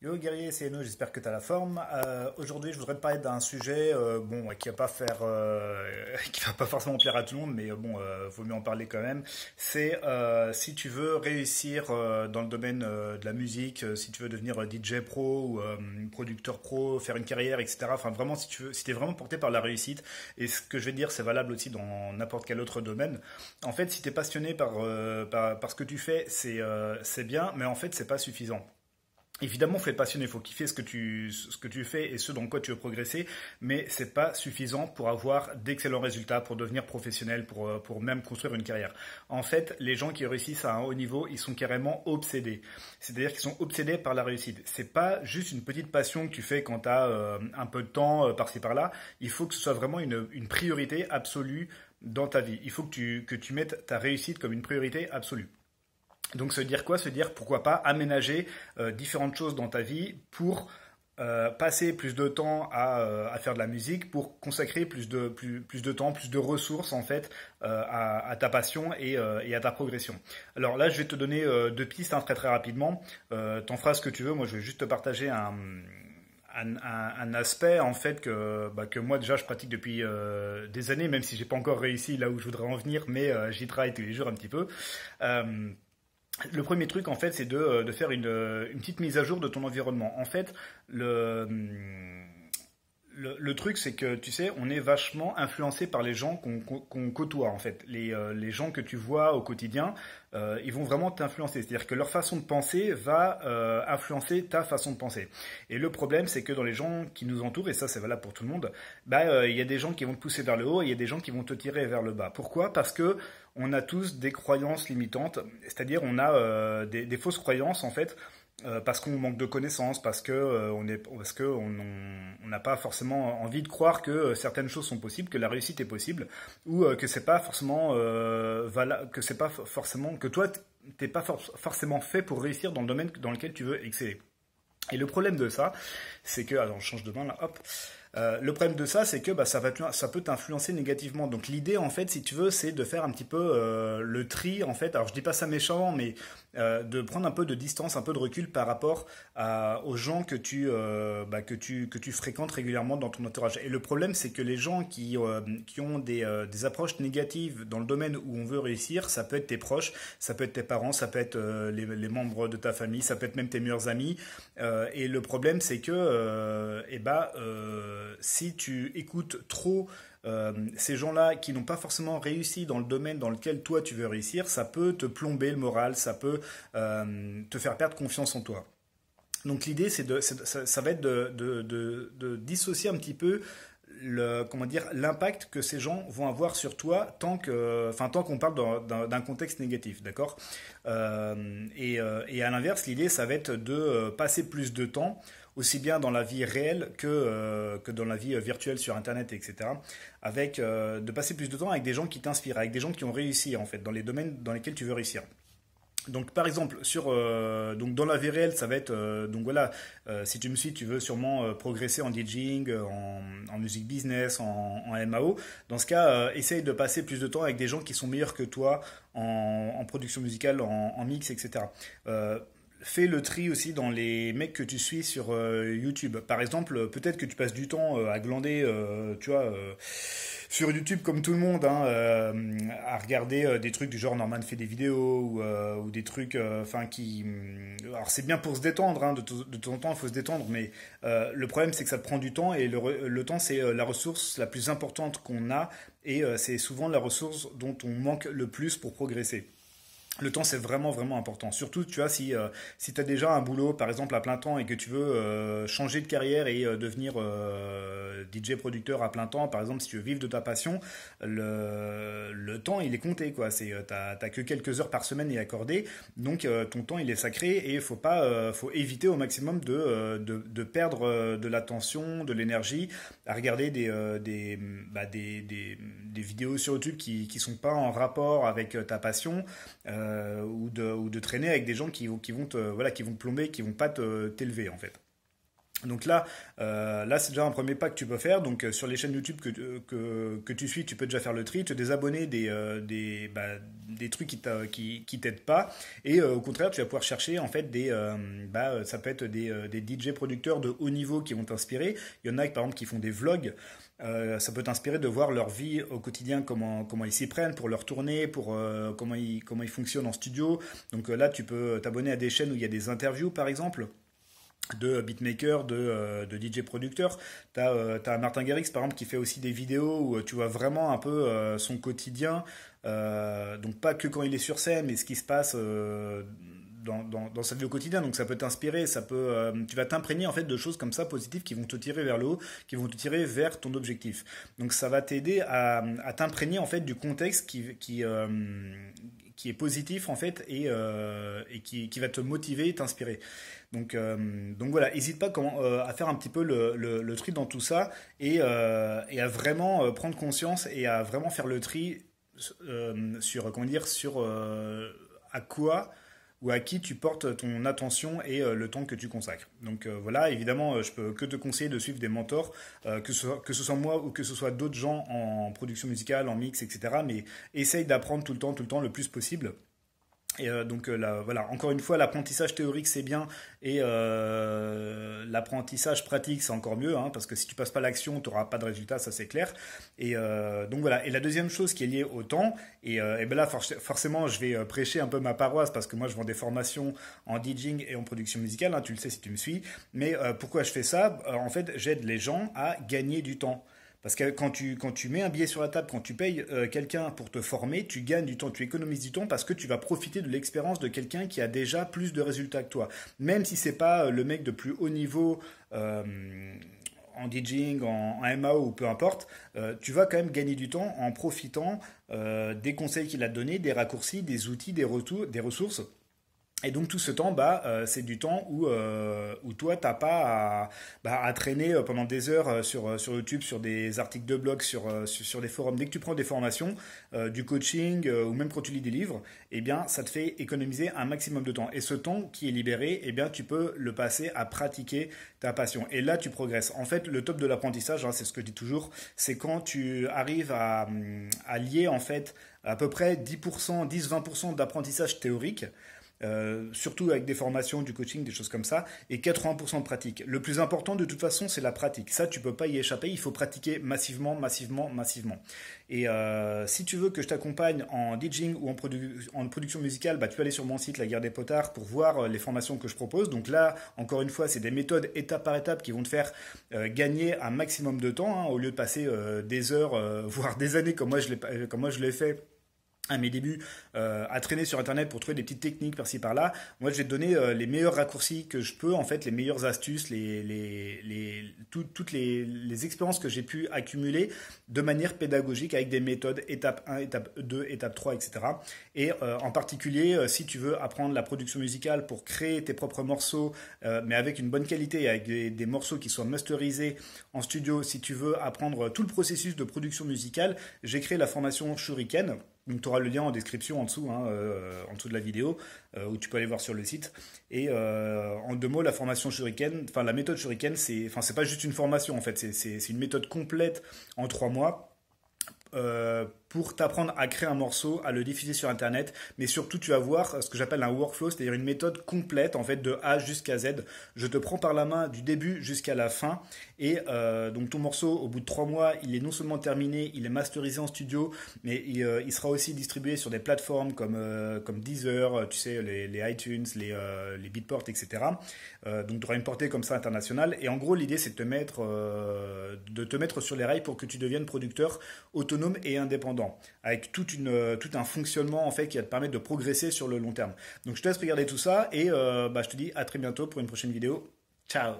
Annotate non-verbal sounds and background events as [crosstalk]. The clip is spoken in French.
Yo guerrier, c'est Eno, j'espère que tu as la forme. Euh, Aujourd'hui, je voudrais te parler d'un sujet euh, bon, qui va pas faire, euh, [laughs] qui va pas forcément plaire à tout le monde, mais euh, bon, euh, vaut mieux en parler quand même. C'est euh, si tu veux réussir dans le domaine de la musique, si tu veux devenir DJ pro ou producteur pro, faire une carrière, etc. Enfin, vraiment, si tu veux, si es vraiment porté par la réussite, et ce que je vais dire, c'est valable aussi dans n'importe quel autre domaine. En fait, si tu es passionné par, par, par, ce que tu fais, c'est bien, mais en fait, c'est pas suffisant. Évidemment, faut être passionné, faut kiffer ce que tu ce que tu fais et ce dans quoi tu veux progresser, mais ce n'est pas suffisant pour avoir d'excellents résultats, pour devenir professionnel, pour euh, pour même construire une carrière. En fait, les gens qui réussissent à un haut niveau, ils sont carrément obsédés. C'est-à-dire qu'ils sont obsédés par la réussite. n'est pas juste une petite passion que tu fais quand tu as euh, un peu de temps euh, par-ci par-là. Il faut que ce soit vraiment une une priorité absolue dans ta vie. Il faut que tu que tu mettes ta réussite comme une priorité absolue. Donc se dire quoi Se dire pourquoi pas aménager euh, différentes choses dans ta vie pour euh, passer plus de temps à, euh, à, faire de la musique, pour consacrer plus de, plus, plus de temps, plus de ressources en fait à, ta passion et, et, à ta progression. Alors là, je vais te donner deux pistes hein, très très rapidement. T'en feras ce que tu veux. Moi, je vais juste te partager un un, aspect en fait que, bah, que moi déjà je pratique depuis des années, même si j'ai pas encore réussi là où je voudrais en venir, mais j'y travaille tous les jours un petit peu le premier truc, en fait, c'est de, euh, faire une, euh, une, petite mise à jour de ton environnement. En fait, le hum, le, truc, c'est que tu sais, on est vachement influencé par les gens qu'on côtoie en fait. Euh, les, gens que tu vois au quotidien, euh, ils vont vraiment t'influencer. C'est-à-dire que leur façon de penser va euh, influencer ta façon de penser. Et le problème, c'est que dans les gens qui nous entourent, et ça c'est valable pour tout le monde, bah il y a des gens qui vont te pousser vers le haut, et il y a des gens qui vont te tirer vers le bas. Pourquoi Parce que on a tous des croyances limitantes, c'est-à-dire on a des, fausses croyances en fait euh, parce qu'on manque de connaissances, parce que euh, on est, parce que on n'a pas forcément envie de croire que euh, certaines choses sont possibles, que la réussite est possible, ou que c'est pas forcément que c'est pas forcément que toi t'es pas forcément fait pour réussir dans le domaine dans lequel tu veux exceller. Et le problème de ça, c'est que alors je change de main là, hop. Euh, le problème de ça, c'est que bah, ça, va ça peut t'influencer négativement. Donc l'idée, en fait, si tu veux, c'est de faire un petit peu euh, le tri, en fait. Alors je dis pas ça méchant mais euh, de prendre un peu de distance, un peu de recul par rapport à, aux gens que tu, bah, que, tu, que tu fréquentes régulièrement dans ton entourage. Et le problème, c'est que les gens qui, qui ont des, des, approches négatives dans le domaine où on veut réussir, ça peut être tes proches, ça peut être tes parents, ça peut être les, membres de ta famille, ça peut être même tes meilleurs amis. et le problème, c'est que, et eh bah, euh, si tu écoutes trop euh, ces gens-là qui n'ont pas forcément réussi dans le domaine dans lequel toi tu veux réussir, ça peut te plomber le moral, ça peut euh, te faire perdre confiance en toi. Donc l'idée, c'est de, ça, va être de, de, de, dissocier un petit peu le, comment dire, l'impact que ces gens vont avoir sur toi tant que, enfin, tant qu'on parle d'un contexte négatif, d'accord et, et, à l'inverse, l'idée, ça va être de passer plus de temps aussi bien dans la vie réelle que, euh, que dans la vie euh, virtuelle sur Internet, etc. Avec, euh, de passer plus de temps avec des gens qui t'inspirent, avec des gens qui ont réussi, en fait, dans les domaines dans lesquels tu veux réussir. Donc par exemple sur donc dans la vie réelle ça va être donc voilà si tu me suis tu veux sûrement progresser en DJing en, musique business en, MAO dans ce cas essaye de passer plus de temps avec des gens qui sont meilleurs que toi en, en production musicale en, mix etc fais le tri aussi dans les mecs que tu suis sur euh, YouTube. Par exemple, euh, peut-être que tu passes du temps euh, à glander, tu vois, sur YouTube comme tout le monde, hein, à regarder des trucs du genre Norman fait des vidéos ou, des trucs, enfin qui, mm, alors c'est bien pour se détendre, hein, de, temps en temps il faut se détendre, mais le problème c'est que ça prend du temps et le temps c'est la ressource la plus importante qu'on a et c'est souvent la ressource dont on manque le plus pour progresser le temps, c'est vraiment, vraiment important. Surtout, tu vois, si, euh, si tu as déjà un boulot, par exemple, à plein temps et que tu veux euh, changer de carrière et euh, devenir DJ producteur à plein temps, par exemple, si tu veux vivre de ta passion, le, le temps, il est compté, quoi. Tu n'as que quelques heures par semaine y accorder. Donc, ton temps, il est sacré et il faut, pas, faut éviter au maximum de, de, perdre de l'attention, de l'énergie à regarder bah, des, des, des, vidéos sur YouTube qui qui sont pas en rapport avec ta passion. Euh, ou, de, ou, de, traîner avec des gens qui, vont te, voilà, qui vont te plomber, qui vont pas t'élever en fait. Donc là, euh, là c'est déjà un premier pas que tu peux faire. Donc euh, sur les chaînes YouTube que, tu suis, tu peux déjà faire le tri, te désabonner des, bah, des, trucs qui t'aident qui, pas. Et au contraire, tu vas pouvoir chercher en fait des, bah, ça peut être des, des DJ producteurs de haut niveau qui vont t'inspirer. Il y en a par exemple qui font des vlogs. Euh, ça peut t'inspirer de voir leur vie au quotidien, comment, comment ils s'y prennent pour leur tournée, pour euh, comment, ils, comment ils fonctionnent en studio. Donc euh, là, tu peux t'abonner à des chaînes où il y a des interviews, par exemple de beatmakers, de, de DJ producteurs. Tu as, Martin Garrix, par exemple, qui fait aussi des vidéos où tu vois vraiment un peu son quotidien. donc pas que quand il est sur scène, mais ce qui se passe dans, dans, sa vie au quotidien. Donc ça peut t'inspirer, ça peut, euh, tu vas t'imprégner en fait de choses comme ça positives qui vont te tirer vers le haut, qui vont te tirer vers ton objectif. Donc ça va t'aider à, à t'imprégner en fait du contexte qui, qui, euh, qui est positif en fait et, euh, et qui, qui, va te motiver et t'inspirer. Donc, donc voilà, n'hésite pas à faire un petit peu le, le, le tri dans tout ça et, et, à vraiment prendre conscience et à vraiment faire le tri sur, comment dire, sur à quoi ou à qui tu portes ton attention et euh, le temps que tu consacres. Donc euh, voilà, évidemment, euh, je peux que te conseiller de suivre des mentors, que, ce soit, que ce soit moi ou que ce soit d'autres gens en production musicale, en mix, etc. Mais essaye d'apprendre tout le temps, tout le temps, le plus possible. Et euh, donc euh, voilà, encore une fois, l'apprentissage théorique c'est bien et euh, l'apprentissage pratique c'est encore mieux hein, parce que si tu passes pas l'action, tu n'auras pas de résultat, ça c'est clair. Et euh, donc voilà. Et la deuxième chose qui est liée au temps, et, et ben là forcément je vais prêcher un peu ma paroisse parce que moi je vends des formations en DJing et en production musicale, hein, tu le sais si tu me suis. Mais pourquoi je fais ça En fait, j'aide les gens à gagner du temps. Parce que quand tu, quand tu mets un billet sur la table, quand tu payes euh, quelqu'un pour te former, tu gagnes du temps, tu économises du temps parce que tu vas profiter de l'expérience de quelqu'un qui a déjà plus de résultats que toi. Même si ce n'est pas euh, le mec de plus haut niveau euh, en DJing, en, MAO ou peu importe, tu vas quand même gagner du temps en profitant des conseils qu'il a donnés, des raccourcis, des outils, des, retours, des ressources et donc tout ce temps, bah, euh, c'est du temps où, euh, où toi, t'as pas à, bah, à, traîner euh, pendant des heures euh, sur, sur YouTube, sur des articles de blog, sur, sur, des forums. Dès que tu prends des formations, du coaching ou même quand tu lis des livres, eh bien, ça te fait économiser un maximum de temps. Et ce temps qui est libéré, eh bien, tu peux le passer à pratiquer ta passion. Et là, tu progresses. En fait, le top de l'apprentissage, hein, c'est ce que je dis toujours, c'est quand tu arrives à, hum, lier en fait à peu près 10%, 10-20% d'apprentissage théorique euh, surtout avec des formations, du coaching, des choses comme ça, et 80% de pratique. Le plus important de toute façon, c'est la pratique. Ça, tu peux pas y échapper. Il faut pratiquer massivement, massivement, massivement. Et euh, si tu veux que je t'accompagne en DJing ou en, production musicale, bah, tu peux aller sur mon site La Guerre des Potards pour voir euh, les formations que je propose. Donc là, encore une fois, c'est des méthodes étape par étape qui vont te faire gagner un maximum de temps hein, au lieu de passer des heures, [laughs] voire des années comme moi je l'ai fait à mes débuts euh, à traîner sur internet pour trouver des petites techniques par-ci par-là. Moi, je vais te donner euh, les meilleurs raccourcis que je peux, en fait, les meilleures astuces, les, les, les toutes les, les expériences que j'ai pu accumuler de manière pédagogique avec des méthodes étape 1, étape 2, étape 3, etc. Et euh, en particulier, euh, si tu veux apprendre la production musicale pour créer tes propres morceaux, mais avec une bonne qualité, avec des, des, morceaux qui soient masterisés en studio, si tu veux apprendre tout le processus de production musicale, j'ai créé la formation Shuriken donc tu auras le lien en description en dessous, hein, euh, en dessous de la vidéo, euh, où tu peux aller voir sur le site. Et euh, en deux mots, la formation Shuriken, enfin la méthode Shuriken, c'est, enfin c'est pas juste une formation en fait, c'est une méthode complète en trois mois pour t'apprendre à créer un morceau, à le diffuser sur Internet, mais surtout tu vas voir euh, ce que j'appelle un workflow, c'est-à-dire une méthode complète en fait de A jusqu'à Z. Je te prends par la main du début jusqu'à la fin, et euh, donc ton morceau, au bout de trois mois, il est non seulement terminé, il est masterisé en studio, mais il, euh, sera aussi distribué sur des plateformes comme comme Deezer, tu sais les, les iTunes, les les Beatport, etc. donc tu auras une portée comme ça internationale. Et en gros, l'idée c'est de te mettre de te mettre sur les rails pour que tu deviennes producteur autonome et indépendant avec euh, tout un fonctionnement en fait qui va te permettre de progresser sur le long terme. Donc je te laisse regarder tout ça et euh, bah, je te dis à très bientôt pour une prochaine vidéo. Ciao